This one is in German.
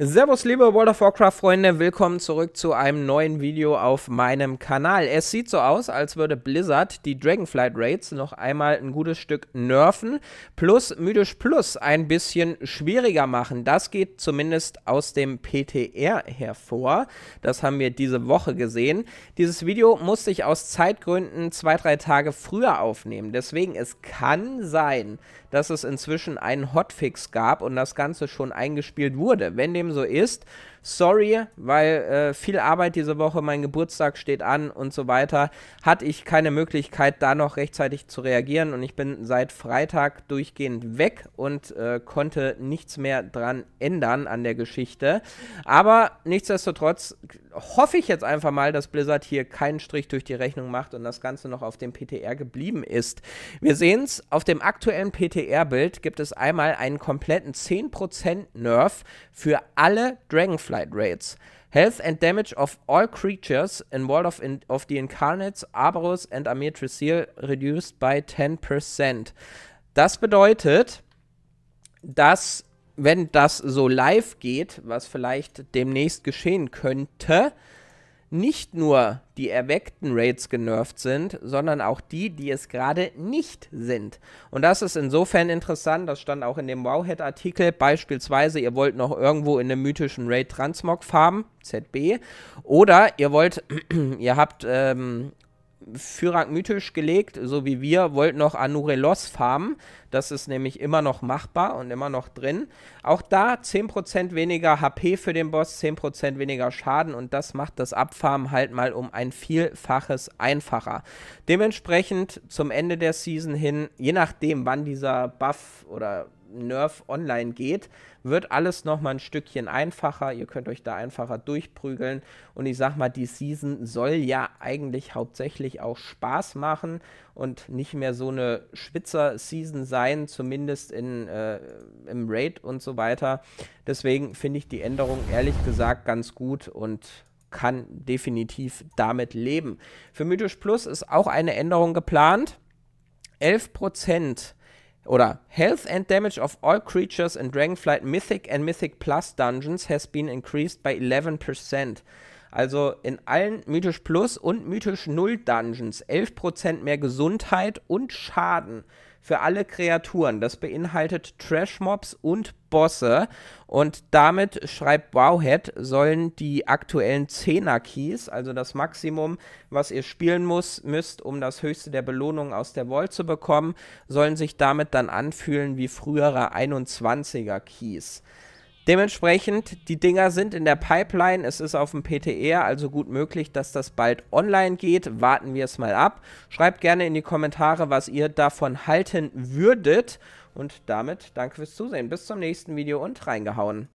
Servus liebe World of Warcraft Freunde, willkommen zurück zu einem neuen Video auf meinem Kanal. Es sieht so aus, als würde Blizzard die Dragonflight Raids noch einmal ein gutes Stück nerven, plus Mythisch Plus ein bisschen schwieriger machen. Das geht zumindest aus dem PTR hervor. Das haben wir diese Woche gesehen. Dieses Video musste ich aus Zeitgründen zwei, drei Tage früher aufnehmen. Deswegen, es kann sein, dass es inzwischen einen Hotfix gab und das Ganze schon eingespielt wurde. Wenn dem so ist, sorry, weil äh, viel Arbeit diese Woche, mein Geburtstag steht an und so weiter, hatte ich keine Möglichkeit, da noch rechtzeitig zu reagieren und ich bin seit Freitag durchgehend weg und äh, konnte nichts mehr dran ändern an der Geschichte. Aber nichtsdestotrotz hoffe ich jetzt einfach mal, dass Blizzard hier keinen Strich durch die Rechnung macht und das Ganze noch auf dem PTR geblieben ist. Wir sehen es, auf dem aktuellen PTR-Bild gibt es einmal einen kompletten 10% Nerf für alle Dragonfly flight rates. Health and damage of all creatures involved of, in, of the Incarnates, Arborus and Amir Tresil reduced by 10%. Das bedeutet, dass, wenn das so live geht, was vielleicht demnächst geschehen könnte, nicht nur die erweckten Raids genervt sind, sondern auch die, die es gerade nicht sind. Und das ist insofern interessant, das stand auch in dem Wowhead-Artikel, beispielsweise ihr wollt noch irgendwo in einem mythischen Raid Transmog farmen, ZB, oder ihr wollt, ihr habt ähm, Führer mythisch gelegt, so wie wir, wollt noch Anurelos farmen. Das ist nämlich immer noch machbar und immer noch drin. Auch da 10% weniger HP für den Boss, 10% weniger Schaden und das macht das Abfarmen halt mal um ein Vielfaches einfacher. Dementsprechend zum Ende der Season hin, je nachdem, wann dieser Buff oder Nerf online geht, wird alles nochmal ein Stückchen einfacher. Ihr könnt euch da einfacher durchprügeln. Und ich sag mal, die Season soll ja eigentlich hauptsächlich auch Spaß machen und nicht mehr so eine Schwitzer-Season sein, zumindest in, äh, im Raid und so weiter. Deswegen finde ich die Änderung ehrlich gesagt ganz gut und kann definitiv damit leben. Für Mythisch Plus ist auch eine Änderung geplant. 11% oder Health and Damage of all creatures in Dragonflight Mythic and Mythic Plus Dungeons has been increased by 11%. Also in allen Mythisch Plus und Mythisch Null Dungeons 11% mehr Gesundheit und Schaden für alle Kreaturen. Das beinhaltet Trash-Mobs und Bosse. Und damit, schreibt Wowhead, sollen die aktuellen 10er-Keys, also das Maximum, was ihr spielen muss, müsst, um das höchste der Belohnung aus der Vault zu bekommen, sollen sich damit dann anfühlen wie frühere 21er-Keys. Dementsprechend, die Dinger sind in der Pipeline, es ist auf dem PTR, e also gut möglich, dass das bald online geht. Warten wir es mal ab. Schreibt gerne in die Kommentare, was ihr davon halten würdet. Und damit danke fürs Zusehen. Bis zum nächsten Video und reingehauen.